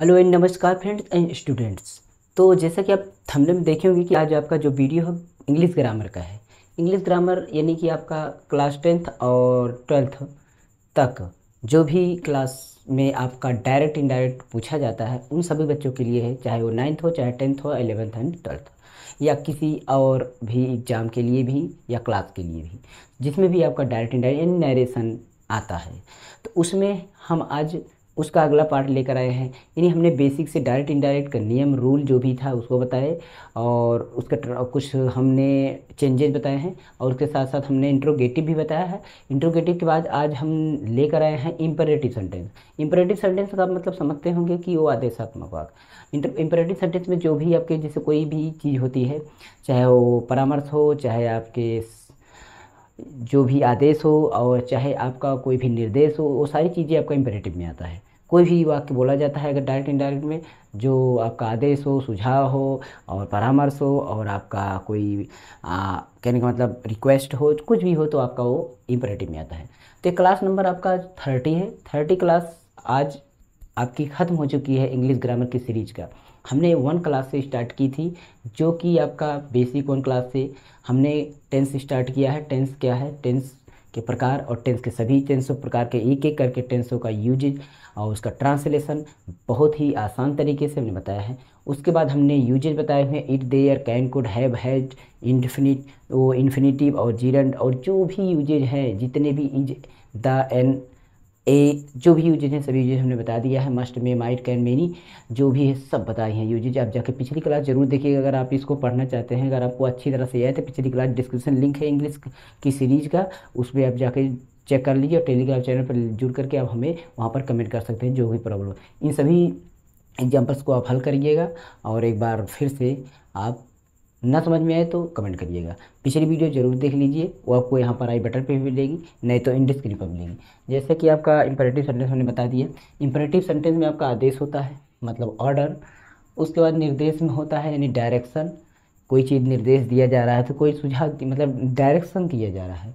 hello and नमस्कार friends and students तो जैसा कि आप थमले में देखे होंगे कि आज आपका जो वीडियो है इंग्लिश ग्रामर का है इंग्लिश ग्रामर यानी कि आपका क्लास टेंथ और ट्वेल्थ तक जो भी क्लास में आपका डायरेक्ट इनडायरेक्ट पूछा जाता है उन सभी बच्चों के लिए है चाहे वो नाइन्थ हो चाहे टेंथ हो एलेवेंथ एंड ट्वेल्थ या किसी और भी एग्ज़ाम के लिए भी या क्लास के लिए भी जिसमें भी आपका डायरेक्ट इनडायरेक्ट यानी नरेशन आता है तो उसमें हम आज उसका अगला पार्ट लेकर आए हैं यानी हमने बेसिक से डायरेक्ट इनडायरेक्ट का नियम रूल जो भी था उसको बताए और उसका कुछ हमने चेंजेस बताए हैं और उसके साथ साथ हमने इंट्रोगेटिव भी बताया है इंट्रोगेटिव के बाद आज हम लेकर आए हैं इम्परेटिव सेंटेंस इम्परेटिव सेंटेंस का मतलब समझते होंगे कि वो आदेशात्मक वाक इम्परेटिव सेंटेंस में जो भी आपके जैसे कोई भी चीज़ होती है चाहे वो परामर्श हो चाहे आपके जो भी आदेश हो और चाहे आपका कोई भी निर्देश हो वो सारी चीज़ें आपका इम्परेटिव में आता है कोई भी वाक्य बोला जाता है अगर डायरेक्ट इनडायरेक्ट में जो आपका आदेश हो सुझाव हो और परामर्श हो और आपका कोई आ, कहने का मतलब रिक्वेस्ट हो कुछ भी हो तो आपका वो इम्परेटिव में आता है तो क्लास नंबर आपका थर्टी है थर्टी क्लास आज आपकी ख़त्म हो चुकी है इंग्लिश ग्रामर की सीरीज का हमने वन क्लास से स्टार्ट की थी जो कि आपका बेसिक वन क्लास से हमने टेंस स्टार्ट किया है टेंस क्या है टेंस के प्रकार और टेंस के सभी टेंसों प्रकार के एक एक करके टेंसों का यूजेज और उसका ट्रांसलेशन बहुत ही आसान तरीके से हमने बताया है उसके बाद हमने यूजेज बताए हुए it there can could have has infinite वो इन्फिनिटिव और जीरेंड और जो भी यूजेज है जितने भी इज द एन ए जो भी यूजेज हैं सभी यूजेज हमने बता दिया है must may might can many जो भी है सब बताए हैं यूजेज आप जाके पिछली क्लास जरूर देखिएगा अगर आप इसको पढ़ना चाहते हैं अगर आपको अच्छी तरह से आए तो पिछली क्लास डिस्क्रिप्शन लिंक है इंग्लिश की सीरीज़ का उसमें आप जाके चेक कर लीजिए और टेलीग्राम चैनल पर जुड़ करके आप हमें वहाँ पर कमेंट कर सकते हैं जो भी प्रॉब्लम इन सभी एग्जाम्पल्स को आप हल करिएगा और एक बार फिर से आप ना समझ में आए तो कमेंट करिएगा पिछली वीडियो जरूर देख लीजिए वो आपको यहाँ पर आई बटन पे भी मिलेगी नहीं तो इंडिस्क्री पर मिलेगी जैसे कि आपका इंपरेटिव सेंटेंस हमने बता दिया इंपरेटिव सेंटेंस में आपका आदेश होता है मतलब ऑर्डर उसके बाद निर्देश में होता है यानी डायरेक्शन कोई चीज़ निर्देश दिया जा रहा है तो कोई सुझाव मतलब डायरेक्शन किया जा रहा है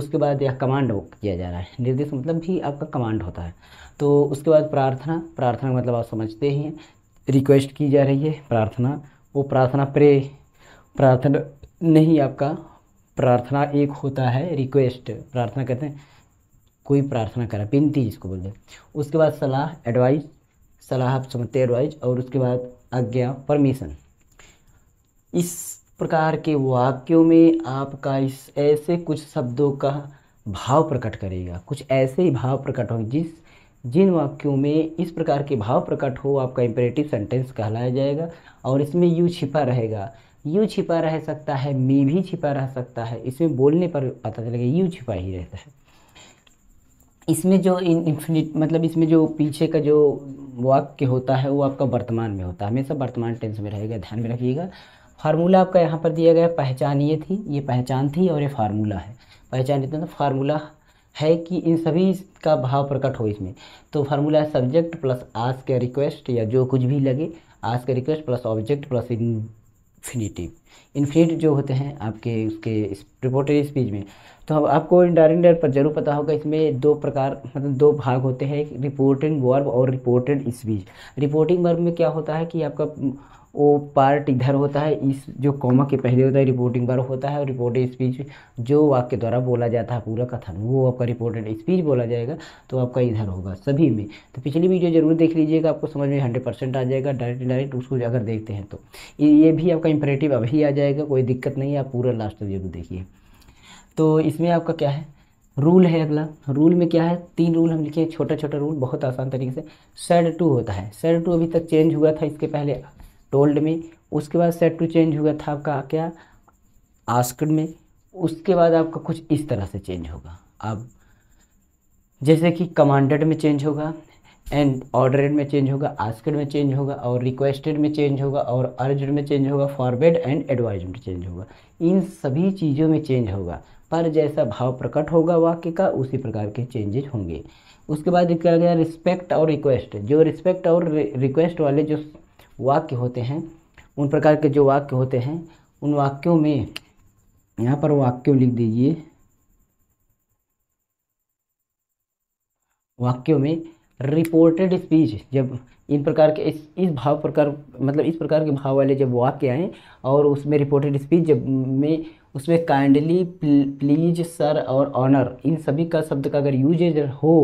उसके बाद यह कमांड किया जा रहा है निर्देश मतलब भी आपका कमांड होता है तो उसके बाद प्रार्थना प्रार्थना मतलब आप समझते ही हैं रिक्वेस्ट की जा रही है प्रार्थना वो प्रार्थना प्रे प्रार्थना नहीं आपका प्रार्थना एक होता है रिक्वेस्ट प्रार्थना कहते हैं कोई प्रार्थना करा विनती जिसको बोलते हैं उसके बाद सलाह एडवाइस सलाह आप समझते एडवाइस और उसके बाद आज्ञा परमिशन इस प्रकार के वाक्यों में आपका इस ऐसे कुछ शब्दों का भाव प्रकट करेगा कुछ ऐसे ही भाव प्रकट होंगे जिस जिन वाक्यों में इस प्रकार के भाव प्रकट हो आपका इम्परेटिव सेंटेंस कहलाया जाएगा और इसमें यू छिपा रहेगा यू छिपा रह सकता है मी भी छिपा रह सकता है इसमें बोलने पर पता चलेगा यू छिपा ही रहता है इसमें जो इन इन्फिनिट मतलब इसमें जो पीछे का जो वाक्य होता है वो आपका वर्तमान में होता है हमेशा वर्तमान टेंस में रहेगा ध्यान में रखिएगा फार्मूला आपका यहाँ पर दिया गया पहचान ये थी ये पहचान थी और ये फार्मूला है पहचान इतना तो फार्मूला है कि इन सभी का भाव प्रकट हो इसमें तो फार्मूला सब्जेक्ट प्लस आज का रिक्वेस्ट या जो कुछ भी लगे आज का रिक्वेस्ट प्लस ऑब्जेक्ट प्लस इन इन्फिनिटिव इन्फिनिट जो होते हैं आपके उसके प्रिपोटरी स्पीच में तो अब आपको इंडायरेक्ट डायरेक्ट पर जरूर पता होगा इसमें दो प्रकार मतलब दो भाग होते हैं रिपोर्टिंग वर्ब और रिपोर्टेड स्पीच रिपोर्टिंग वर्ब में क्या होता है कि आपका वो पार्ट इधर होता है इस जो कॉमा के पहले होता है रिपोर्टिंग बार होता है और रिपोर्टेड स्पीच जो वाक्य द्वारा बोला जाता है पूरा कथन वो आपका रिपोर्टेड स्पीच बोला जाएगा तो आपका इधर होगा सभी में तो पिछली वीडियो जरूर देख लीजिएगा आपको समझ में हंड्रेड परसेंट आ जाएगा डायरेक्ट डायरेक्ट उसको अगर देखते हैं तो ये भी आपका इंपरेटिव अभी आ जाएगा कोई दिक्कत नहीं आप पूरा लास्ट तक जरूर देखिए तो इसमें आपका क्या है रूल है अगला रूल में क्या है तीन रूल हम लिखे हैं छोटा छोटा रूल बहुत आसान तरीके से सेड टू होता है सेड टू अभी तक चेंज हुआ था इसके पहले टोल्ड में उसके बाद सेट टू चेंज हुआ था आपका क्या आस्कड में उसके बाद आपका कुछ इस तरह से चेंज होगा अब जैसे कि कमांडेड में चेंज होगा एंड ऑर्डरेड में चेंज होगा आस्कड में चेंज होगा और रिक्वेस्टेड में चेंज होगा और अर्जड में चेंज होगा फॉरवर्ड एंड एडवाइज में चेंज होगा इन सभी चीज़ों में चेंज होगा पर जैसा भाव प्रकट होगा वाक्य का उसी प्रकार के चेंजेज होंगे उसके बाद क्या गया रिस्पेक्ट और रिक्वेस्ट जो रिस्पेक्ट और रिक्वेस्ट वाले जो वाक्य होते हैं उन प्रकार के जो वाक्य होते हैं उन वाक्यों में यहाँ पर वाक्यों लिख दीजिए वाक्यों में रिपोर्टेड स्पीच जब इन प्रकार के इस इस भाव प्रकार मतलब इस प्रकार के भाव वाले जब वाक्य आएँ और उसमें रिपोर्टेड स्पीच जब में उसमें काइंडली प्लीज सर और ऑनर इन सभी का शब्द का अगर यूज हो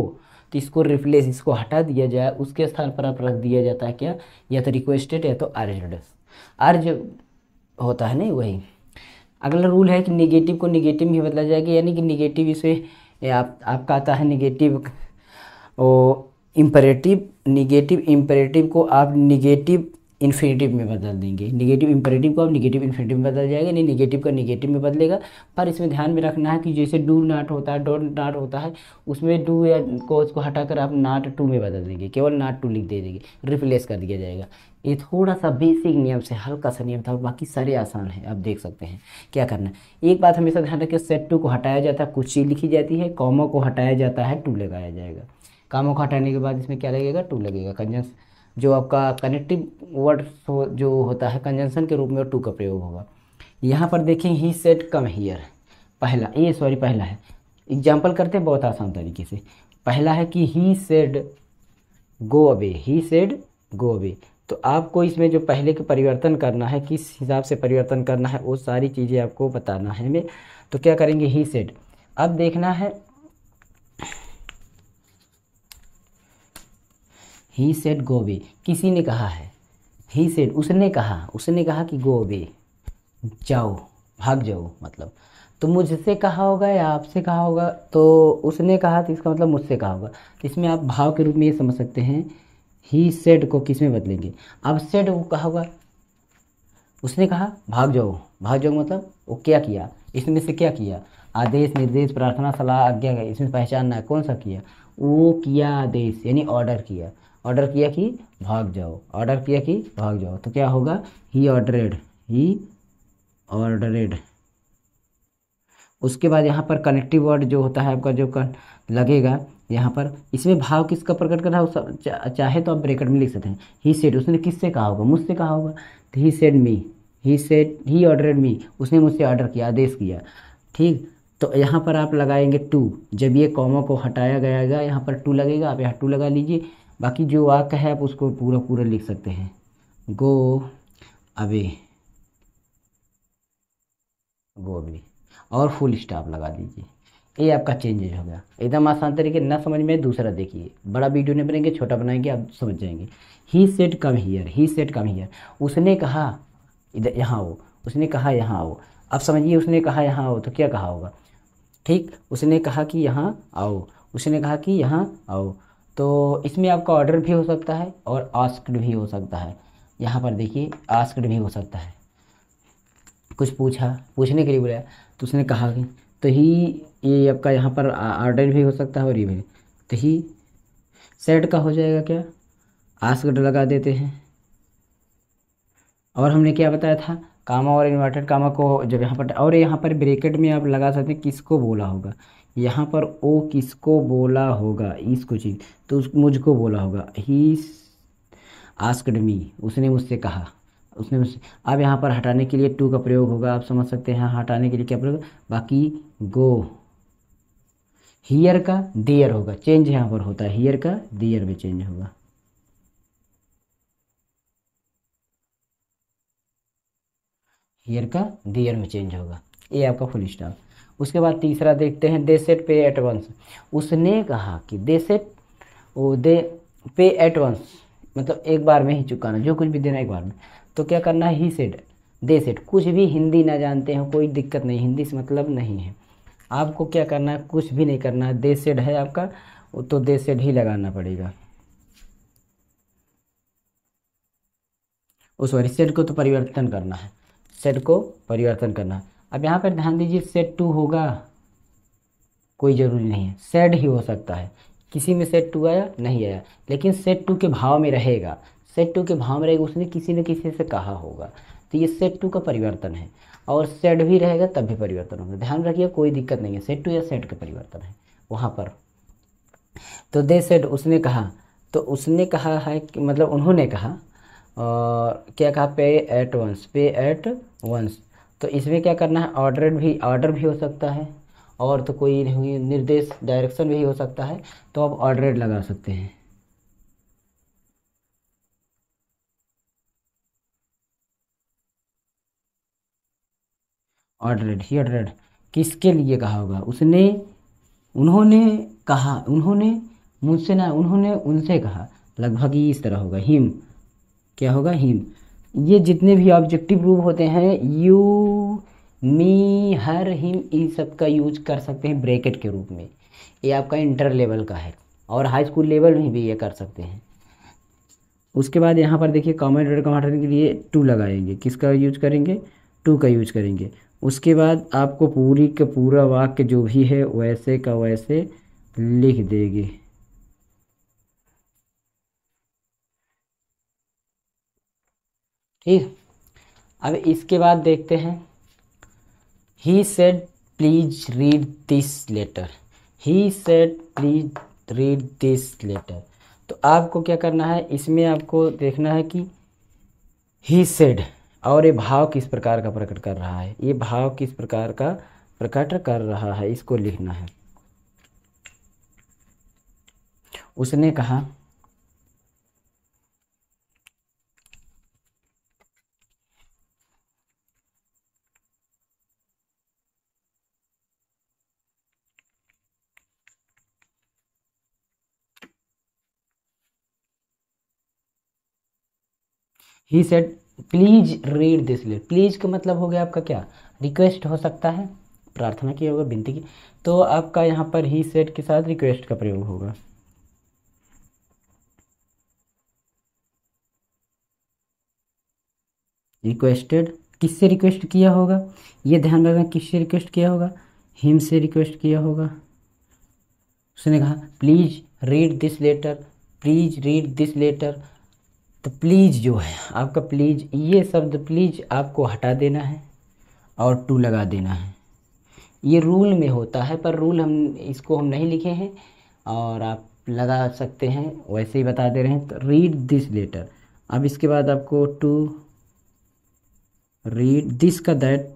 तो इसको रिप्लेस इसको हटा दिया जाए उसके स्थान पर आप रख दिया जाता है क्या या तो रिक्वेस्टेड या तो अर्जड अर्ज होता है नहीं वही अगला रूल है कि निगेटिव को निगेटिव ही बदला जाएगा यानी कि निगेटिव इसे आप आपका आता है निगेटिव ओ इम्परेटिव निगेटिव इम्परेटिव को आप निगेटिव इन्फिनेटिव में बदल देंगे निगेटिव इम्परेटिव को आप निगेटिव इन्फिनेटिव में बदल जाएगा नहीं निगेटिव का निगेटिव में बदलेगा पर इसमें ध्यान में रखना है कि जैसे डू नाट होता है डोट नाट होता है उसमें डू या को उसको हटाकर आप नाट टू में बदल देंगे केवल नाट टू लिख दे देंगे रिप्लेस कर दिया जाएगा ये थोड़ा सा बेसिक नियम से हल्का सा नियम था और बाकी सारे आसान है आप देख सकते हैं क्या करना है एक बात हमेशा ध्यान रखें सेट टू को हटाया जाता है कुछ चीज़ लिखी जाती है कॉमो को हटाया जाता है टू लगाया जाएगा कामों को हटाने के बाद इसमें क्या लगेगा टू लगेगा कंजंस जो आपका कनेक्टिव वर्ड जो होता है कंजंक्शन के रूप में टू का प्रयोग होगा यहाँ पर देखें ही सेट कम हीयर पहला ये सॉरी पहला है एग्जाम्पल करते हैं बहुत आसान तरीके से पहला है कि he said go away he said go away तो आपको इसमें जो पहले के परिवर्तन करना है किस हिसाब से परिवर्तन करना है वो सारी चीज़ें आपको बताना है हमें तो क्या करेंगे ही सेड अब देखना है ही सेट गो वे किसी ने कहा है ही सेट उसने कहा उसने कहा कि गो वे जाओ भाग जाओ मतलब तो मुझसे कहा होगा या आपसे कहा होगा तो उसने कहा तो इसका मतलब मुझसे कहा होगा तो इसमें आप भाव के रूप में ये समझ सकते हैं ही सेट को किस में बदलेंगे अब सेट वो कहा होगा उसने कहा भाग जाओ भाग जाओ मतलब वो क्या किया इसमें से क्या किया आदेश निर्देश प्रार्थना सलाह आज्ञा इसमें पहचानना है कौन सा किया वो किया आदेश यानी ऑर्डर किया ऑर्डर किया कि भाग जाओ ऑर्डर किया कि भाग जाओ तो क्या होगा ही ऑर्डरेड ही ऑर्डरेड उसके बाद यहाँ पर कनेक्टिव वर्ड जो होता है आपका जो कर लगेगा यहाँ पर इसमें भाव किसका प्रकट करना है चा, चाहे तो आप ब्रेकेट में लिख सकते हैं ही सेड उसने किससे कहा होगा मुझसे कहा होगा तो he said me he said he ऑर्डरेड मी उसने मुझसे ऑर्डर किया आदेश किया ठीक तो यहाँ पर आप लगाएंगे टू जब ये कॉमा को हटाया गया यहाँ पर टू लगेगा आप यहाँ टू लगा लीजिए बाकी जो वाक्य है आप उसको पूरा पूरा लिख सकते हैं गो अवे गो अवे और फुल स्टॉप लगा दीजिए ये आपका चेंजेज हो गया एकदम आसान तरीके ना समझ में दूसरा देखिए बड़ा वीडियो नहीं बनेंगे छोटा बनाएंगे आप समझ जाएंगे he said come here he said come here उसने कहा इधर यहाँ आओ उसने कहा यहाँ आओ अब समझिए उसने कहा यहाँ आओ तो क्या कहा होगा ठीक उसने कहा कि यहाँ आओ उसने कहा कि यहाँ आओ तो इसमें आपका ऑर्डर भी हो सकता है और आस्कड भी हो सकता है यहाँ पर देखिए आस्कड भी हो सकता है कुछ पूछा पूछने के लिए बुलाया तो उसने कहा कि तो ही ये आपका यहाँ पर ऑर्डर भी हो सकता है और ये भी तो ही सेट का हो जाएगा क्या आस्कड लगा देते हैं और हमने क्या बताया था कामा और इन्वर्टेड कामा को जब यहाँ पर और यहाँ पर ब्रेकेट में आप लगा सकते हैं किसको बोला होगा यहाँ पर ओ किसको बोला होगा इस कोचिंग तो मुझको बोला होगा ही आस्कड मी उसने मुझसे कहा उसने मुझसे अब यहाँ पर हटाने के लिए टू का प्रयोग होगा आप समझ सकते हैं हटाने के लिए क्या प्रयोग बाकी गो हीयर का देयर होगा चेंज यहाँ पर होता है हीयर का दियर में चेंज होगा हीयर का दियर में चेंज होगा ये आपका फुल स्टॉप उसके बाद तीसरा देखते हैं they said pay at once उसने कहा कि दे सेट वो दे पे एट वंस मतलब एक बार में ही चुकाना जो कुछ भी देना एक बार में तो क्या करना है ही सेट दे सेट कुछ भी हिंदी ना जानते हो कोई दिक्कत नहीं हिंदी से मतलब नहीं है आपको क्या करना है कुछ भी नहीं करना है दे सेट है आपका तो दे सेट ही लगाना पड़ेगा ओ सॉरी सेट को तो परिवर्तन करना है सेट को परिवर्तन करना है अब यहाँ पर ध्यान दीजिए सेट टू होगा कोई ज़रूरी नहीं है सेड ही हो सकता है किसी में सेट टू आया नहीं आया लेकिन सेट टू के भाव में रहेगा सेट टू के भाव में रहेगा उसने किसी न किसी से कहा होगा तो ये सेट टू का परिवर्तन है और सेट भी रहेगा तब भी परिवर्तन होगा ध्यान रखिए कोई दिक्कत नहीं है सेट टू या सेट का परिवर्तन है वहाँ पर तो दे सेट उसने कहा तो उसने कहा है कि मतलब उन्होंने कहा और क्या कहा pay at once pay at once तो इसमें क्या करना है ऑर्डर भी ऑर्डर भी हो सकता है और तो कोई निर्देश डायरेक्शन भी हो सकता है तो आप ऑर्डर लगा सकते हैं ऑर्डरेड ही ऑर्डरेड किसके लिए कहा होगा उसने उन्होंने कहा उन्होंने मुझसे ना उन्होंने उनसे कहा लगभग इस तरह होगा हिम क्या होगा हिम ये जितने भी ऑब्जेक्टिव रूप होते हैं you me her him in सब का यूज कर सकते हैं ब्रैकेट के रूप में ये आपका इंटर लेवल का है और हाई स्कूल लेवल में भी ये कर सकते हैं उसके बाद यहाँ पर देखिए कॉमन रेड हटाने के लिए टू लगाएंगे किसका यूज करेंगे टू का यूज करेंगे उसके बाद आपको पूरी का पूरा वाक्य जो भी है वैसे का वैसे लिख देगी ठीक अब इसके बाद देखते हैं he said please read this letter he said please read this letter तो आपको क्या करना है इसमें आपको देखना है कि ही सेड और ये भाव किस प्रकार का प्रकट कर रहा है ये भाव किस प्रकार का प्रकट कर रहा है इसको लिखना है उसने कहा he said please read this letter please का मतलब हो गया आपका क्या रिक्वेस्ट हो सकता है प्रार्थना की होगा विनती की तो आपका यहाँ पर ही सेट के साथ रिक्वेस्ट का प्रयोग होगा रिक्वेस्टेड किससे रिक्वेस्ट किया होगा ये ध्यान रखना किससे रिक्वेस्ट किया होगा हिम से रिक्वेस्ट किया होगा उसने कहा please read this letter please read this letter तो प्लीज़ जो है आपका प्लीज़ ये शब्द प्लीज़ आपको हटा देना है और टू लगा देना है ये रूल में होता है पर रूल हम इसको हम नहीं लिखे हैं और आप लगा सकते हैं वैसे ही बता दे रहे हैं तो रीड दिस लेटर अब इसके बाद आपको टू रीड दिस का दैट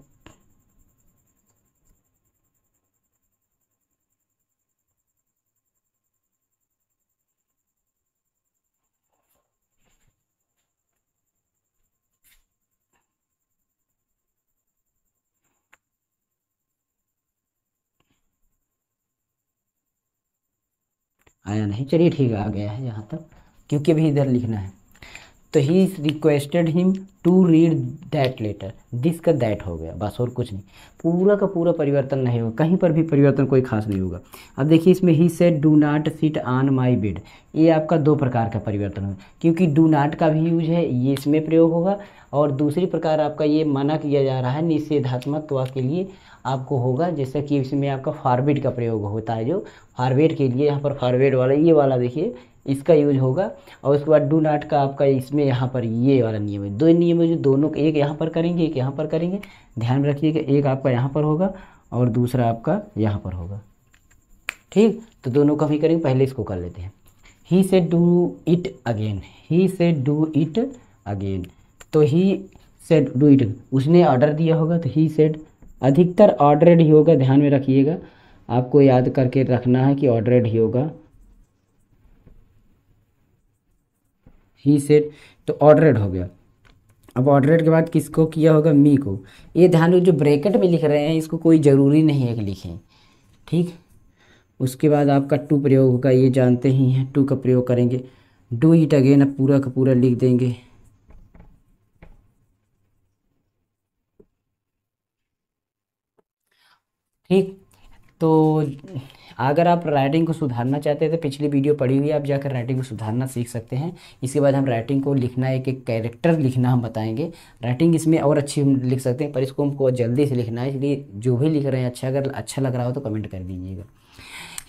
आया नहीं चलिए ठीक है आ गया है यहाँ तक क्योंकि अभी इधर लिखना है तो he is requested him to read that letter this का दैट हो गया बस और कुछ नहीं पूरा का पूरा परिवर्तन नहीं होगा कहीं पर भी परिवर्तन कोई खास नहीं होगा अब देखिए इसमें he said do not sit on my bed ये आपका दो प्रकार का परिवर्तन होगा क्योंकि डू नाट का भी यूज है ये इसमें प्रयोग होगा और दूसरी प्रकार आपका ये मना किया जा रहा है निषेधात्मकता के लिए आपको होगा जैसा कि इसमें आपका फॉरवेड का प्रयोग होता है जो फॉरवेड के लिए यहाँ पर फॉरवेड वाला ये वाला देखिए इसका यूज होगा और उसके बाद डू नाट का आपका इसमें यहाँ पर ये वाला नियम है दो नियम है जो दोनों एक यहाँ पर करेंगे एक यहाँ पर करेंगे ध्यान रखिएगा एक आपका यहाँ पर होगा और दूसरा आपका यहाँ पर होगा ठीक तो दोनों का भी करेंगे पहले इसको कर लेते हैं ही से डू इट अगेन ही से डू इट अगेन तो ही सेड डू इट उसने ऑर्डर दिया होगा तो ही सेड अधिकतर ऑर्डरेड ही होगा ध्यान में रखिएगा आपको याद करके रखना है कि ऑर्डरेड ही होगा ही सेट तो ऑर्डरेड हो गया अब ऑर्डरेड के बाद किसको किया होगा मी को ये ध्यान जो ब्रैकेट में लिख रहे हैं इसको कोई ज़रूरी नहीं है कि लिखें ठीक उसके बाद आपका टू प्रयोग होगा ये जानते ही हैं टू का प्रयोग करेंगे डू इट अगेन अब पूरा का पूरा लिख देंगे ठीक तो अगर आप राइटिंग को सुधारना चाहते हैं तो पिछली वीडियो पड़ी हुई है आप जाकर राइटिंग को सुधारना सीख सकते हैं इसके बाद हम राइटिंग को लिखना एक एक कैरेक्टर लिखना हम बताएंगे राइटिंग इसमें और अच्छी लिख सकते हैं पर इसको हमको जल्दी से लिखना है इसलिए जो भी लिख रहे हैं अच्छा अगर अच्छा लग रहा हो तो कमेंट कर दीजिएगा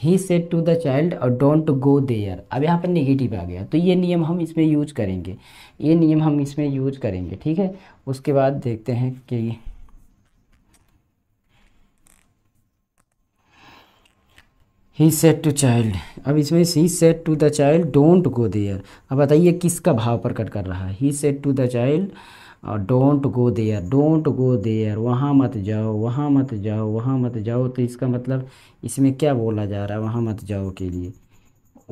he said to the child और डोंट गो देयर अब यहाँ पर निगेटिव आ गया तो ये नियम हम इसमें यूज करेंगे ये नियम हम इसमें यूज करेंगे ठीक है उसके बाद देखते हैं कि ही सेट टू चाइल्ड अब इसमें he said to the child don't go there अब बताइए किसका भाव प्रकट कर रहा है he said to the child और don't go there don't go there वहाँ मत जाओ वहाँ मत जाओ वहाँ मत जाओ तो इसका मतलब इसमें क्या बोला जा रहा है वहाँ मत जाओ के लिए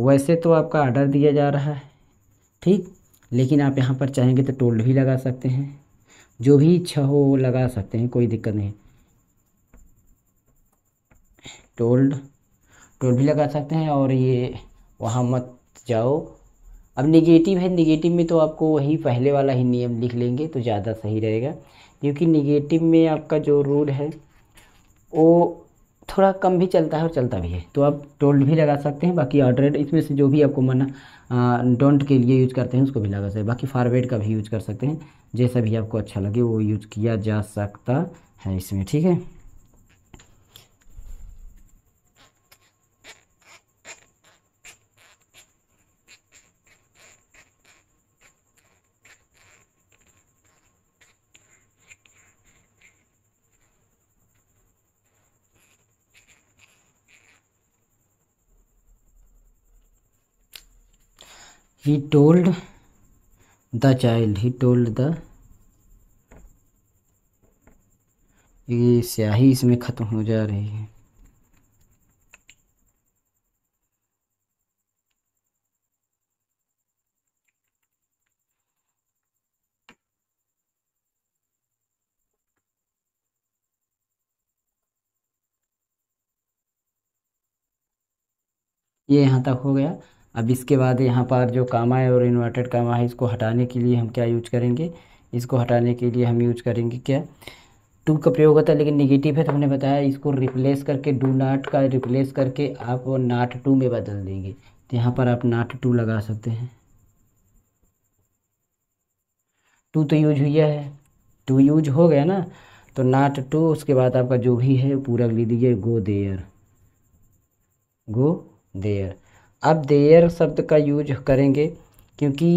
वैसे तो आपका आर्डर दिया जा रहा है ठीक लेकिन आप यहाँ पर चाहेंगे तो टोल्ड भी लगा सकते हैं जो भी इच्छा हो वो लगा सकते हैं कोई दिक्कत नहीं टोल्ड टोल भी लगा सकते हैं और ये वहाँ मत जाओ अब निगेटिव है निगेटिव में तो आपको वही पहले वाला ही नियम लिख लेंगे तो ज़्यादा सही रहेगा क्योंकि निगेटिव में आपका जो रूल है वो थोड़ा कम भी चलता है और चलता भी है तो आप टोल्ड भी लगा सकते हैं बाकी ऑर्डरेड इसमें से जो भी आपको मना डोंट के लिए यूज करते हैं उसको भी लगा सकते हैं बाकी फारवेड का भी यूज कर सकते हैं जैसा भी आपको अच्छा लगे वो यूज किया जा सकता है इसमें ठीक है he told the child he told the ये स्याही इसमें ख़त्म हो जा रही है ये यहाँ तक हो गया अब इसके बाद यहाँ पर जो कामा है और इन्वर्टेड कामा है इसको हटाने के लिए हम क्या यूज करेंगे इसको हटाने के लिए हम यूज करेंगे क्या टू का प्रयोग होता है लेकिन निगेटिव है तो हमने बताया इसको रिप्लेस करके डू नाट का रिप्लेस करके आप नाट टू में बदल देंगे तो यहाँ पर आप नाट टू लगा सकते हैं टू तो यूज हुआ है टू यूज हो गया ना तो नाट टू उसके बाद आपका जो भी है पूरा लिख दीजिए गो देयर गो देयर अब देयर शब्द का यूज करेंगे क्योंकि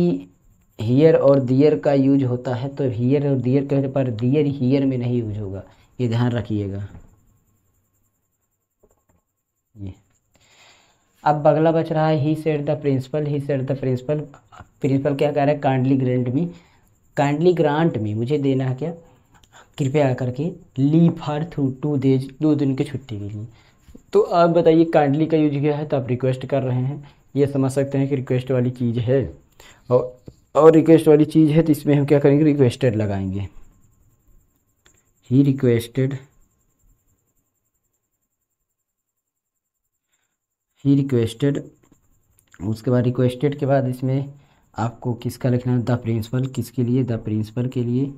हीयर और दियर का यूज होता है तो हीयर और दियर कहने पर दियर हीयर में नहीं यूज होगा ये ध्यान रखिएगा ये अब बगला बच रहा है he said the principal he said the principal principal क्या कह रहा है kindly grant me kindly grant me मुझे देना है क्या कृपया करके leave for through two days दो दिन की छुट्टी के लिए तो आप बताइए काइंडली का यूज किया है तो आप रिक्वेस्ट कर रहे हैं ये समझ सकते हैं कि रिक्वेस्ट वाली चीज़ है और और रिक्वेस्ट वाली चीज़ है तो इसमें हम क्या करेंगे रिक्वेस्टेड लगाएंगे ही रिक्वेस्टेड ही रिक्वेस्टेड उसके बाद रिक्वेस्टेड के बाद इसमें आपको किसका लिखना है द प्रिंसिपल किसके लिए द प्रिंसिपल के लिए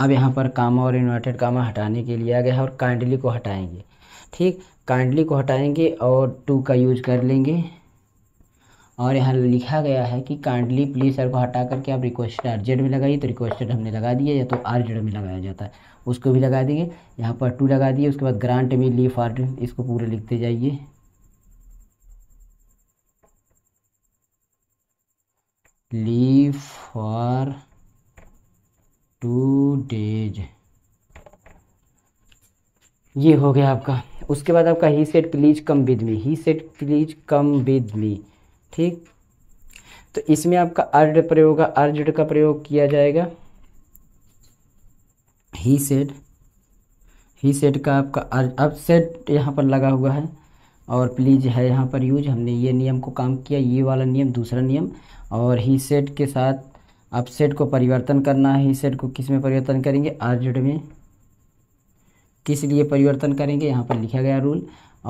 अब यहाँ पर कामा और इन्वर्टेड कामा हटाने के लिए आ गया है और काइंडली को हटाएंगे ठीक काइंडली को हटाएंगे और टू का यूज कर लेंगे और यहाँ लिखा गया है कि काइंडली प्लीज सर को हटा करके आप रिक्वेस्टेड आर जेड में लगाइए तो रिक्वेस्टेड हमने लगा दिया या तो आर जेड में लगाया जाता है उसको भी लगा देंगे यहाँ पर टू लगा दिए उसके बाद ग्रांट में लीव फॉर इसको पूरे लिखते जाइए लीव फॉर टू डेज ये हो गया आपका उसके बाद आपका he said please come with me he said please come with me ठीक तो इसमें आपका अर्ड प्रयोग अर्ज का प्रयोग किया जाएगा ही सेट ही सेट का आपका अब सेट यहाँ पर लगा हुआ है और प्लीज है यहाँ पर यूज हमने ये नियम को काम किया ये वाला नियम दूसरा नियम और ही सेट के साथ अब सेट को परिवर्तन करना है सेट को किस में परिवर्तन करेंगे आर में किस लिए परिवर्तन करेंगे यहाँ पर लिखा गया रूल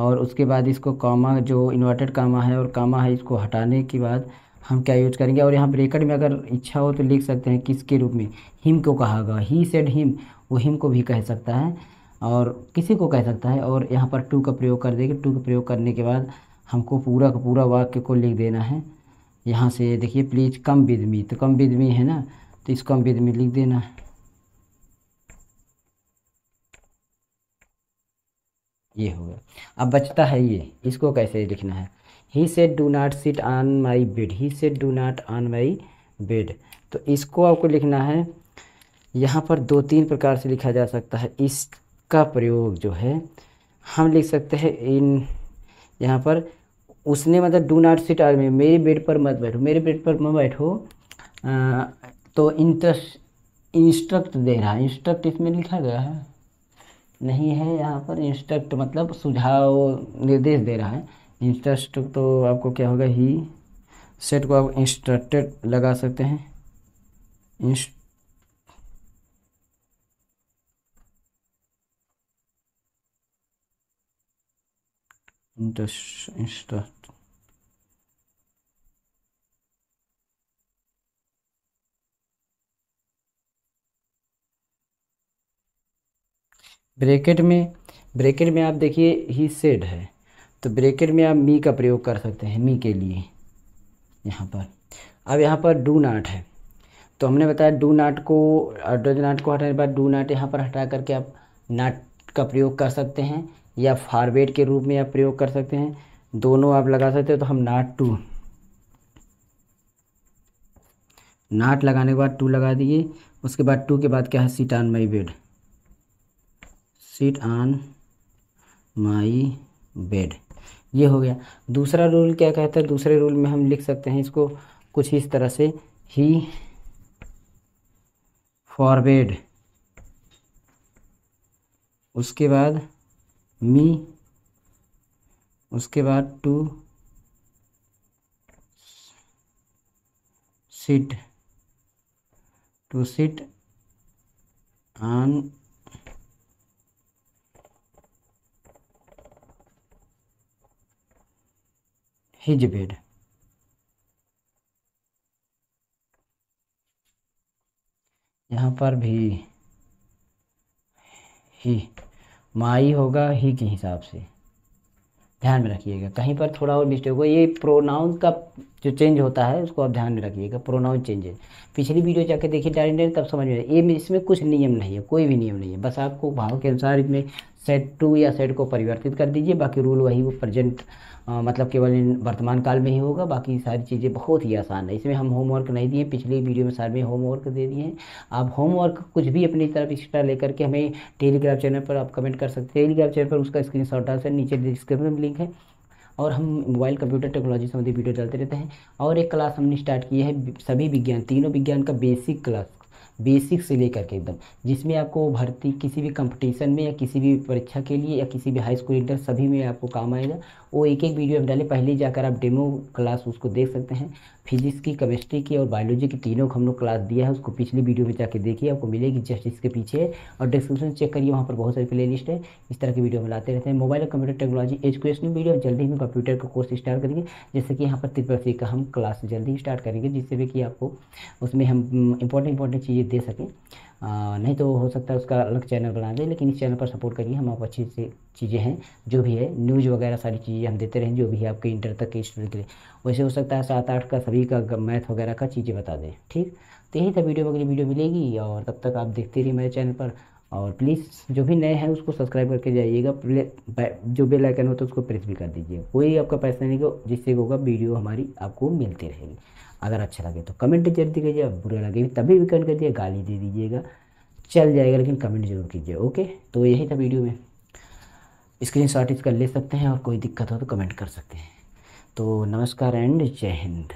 और उसके बाद इसको कामा जो इन्वर्टेड कामा है और कामा है इसको हटाने के बाद हम क्या यूज करेंगे और यहाँ ब्रेकेट में अगर इच्छा हो तो लिख सकते हैं किसके रूप में हिम को कहा गया ही सेड हिम वो हिम को भी कह सकता है और किसी को कह सकता है और यहाँ पर टू का प्रयोग कर देंगे टू का प्रयोग करने के बाद हमको पूरा का पूरा वाक्य को लिख देना है यहाँ से देखिए प्लीज़ कम बिदमी तो कम बिदमी है ना तो इस कम बिदमी लिख देना ये हो गया अब बचता है ये इसको कैसे लिखना है he said do not sit on my bed he said do not on my bed तो इसको आपको लिखना है यहाँ पर दो तीन प्रकार से लिखा जा सकता है इसका प्रयोग जो है हम लिख सकते हैं इन यहाँ पर उसने मतलब डू नॉट सिट आर में मेरे बेड पर मत बैठो मेरे बेड पर मत बैठो तो इंटरेस्ट इंस्ट्रक्ट दे रहा है इंस्ट्रक्ट इसमें लिखा गया है नहीं है यहाँ पर इंस्ट्रक्ट मतलब सुझाव निर्देश दे रहा है इंस्ट्रक्ट तो आपको क्या होगा ही सेट को आप इंस्ट्रक्टेड लगा सकते हैं इंस्ट्रक्ट ब्रेकेट में ब्रेकेट में आप देखिए ही सेड है तो ब्रेकेट में आप मी का प्रयोग कर सकते हैं मी के लिए यहाँ पर अब यहाँ पर डू नाट है तो हमने बताया डू नाट को डज नाट को हटाने के बाद डू नाट यहाँ पर हटा करके आप नाट का प्रयोग कर सकते हैं या फारवेड के रूप में आप प्रयोग कर सकते हैं दोनों आप लगा सकते हो तो हम नाट टू नाट लगाने के बाद टू लगा दिए उसके बाद टू के बाद क्या है sit on my bed sit on my bed ये हो गया दूसरा रूल क्या कहता है दूसरे रूल में हम लिख सकते हैं इसको कुछ इस तरह से ही फॉरवेड उसके बाद मी उसके बाद to sit to sit on bed यहाँ पर भी ही माई होगा ही के हिसाब से ध्यान में रखिएगा कहीं पर थोड़ा और मिस्टेक होगा ये प्रोनाउन का जो चेंज होता है उसको आप ध्यान में रखिएगा प्रोनाउन चेंजेज पिछली वीडियो जाके देखिए डायरेक्ट तब समझ में ये इसमें कुछ नियम नहीं है कोई भी नियम नहीं है बस आपको भाव के अनुसार इसमें सेट टू या सेट को परिवर्तित कर दीजिए बाकी रूल वही वो प्रेजेंट मतलब केवल वर्तमान काल में ही होगा बाकी सारी चीज़ें बहुत ही आसान है इसमें हम होमवर्क नहीं दिए पिछली वीडियो में सारे में होमवर्क दे दिए हैं आप होमवर्क कुछ भी अपनी तरफ एक्स्ट्रा लेकर के हमें टेलीग्राम चैनल पर आप कमेंट कर सकते हैं टेलीग्राम चैनल पर उसका स्क्रीन शॉट डाल सकते नीचे डिस्क्रिप्शन लिंक है और हम मोबाइल कंप्यूटर टेक्नोलॉजी संबंधी वीडियो डालते रहते हैं और एक क्लास हमने स्टार्ट की है सभी विज्ञान तीनों विज्ञान का बेसिक क्लास बेसिक से लेकर के एकदम जिसमें आपको भर्ती किसी भी कंपटीशन में या किसी भी परीक्षा के लिए या किसी भी हाई स्कूल इंटर सभी में आपको काम आएगा वो एक एक वीडियो हम डालें पहले जाकर आप डेमो क्लास उसको देख सकते हैं फिजिक्स की केमिस्ट्री की और बायोलॉजी की तीनों को हम लोग क्लास दिया है उसको पिछली वीडियो में जाके देखिए आपको मिलेगी जस्ट इसके पीछे और डिस्क्रिप्शन चेक करिए वहाँ पर बहुत सारी प्ले लिस्ट है इस तरह की वीडियो हम लाते रहते हैं मोबाइल और कंप्यूटर टेक्नोलॉजी एजुकेशनल वीडियो जल्दी ही कंप्यूटर का कोर्स स्टार्ट करेंगे जैसे कि यहाँ पर त्रिपल का हम क्लास जल्दी स्टार्ट करेंगे जिससे भी कि आपको उसमें हम इंपॉर्टेंट इंपॉर्टेंट चीज़ें दे सकें नहीं तो हो सकता है उसका अलग चैनल बना दें लेकिन इस चैनल पर सपोर्ट करिए हम आप अच्छी से चीज़ें हैं जो भी है न्यूज़ वगैरह सारी चीज़ें हम देते रहें जो भी है आपके इंटर तक के स्टूडेंट के लिए वैसे हो सकता है सात आठ का सभी का मैथ वगैरह का चीज़ें बता दें ठीक तो यही था वीडियो अगली वीडियो मिलेगी और तब तक आप देखते रहिए मेरे चैनल पर और प्लीज़ जो भी नए हैं उसको सब्सक्राइब करके जाइएगा जो बेल आइकन होता है उसको प्रेस भी कर दीजिए कोई आपका पैसा नहीं हो जिससे होगा वीडियो हमारी आपको मिलती रहेगी अगर अच्छा लगे तो कमेंट जरूर दीजिए बुरा लगे तभी भी कमेंट कर दिए गाली दे दीजिएगा चल जाएगा लेकिन कमेंट जरूर कीजिए ओके तो यही था वीडियो में स्क्रीन शॉट इसका ले सकते हैं और कोई दिक्कत हो तो कमेंट कर सकते हैं तो नमस्कार एंड जय हिंद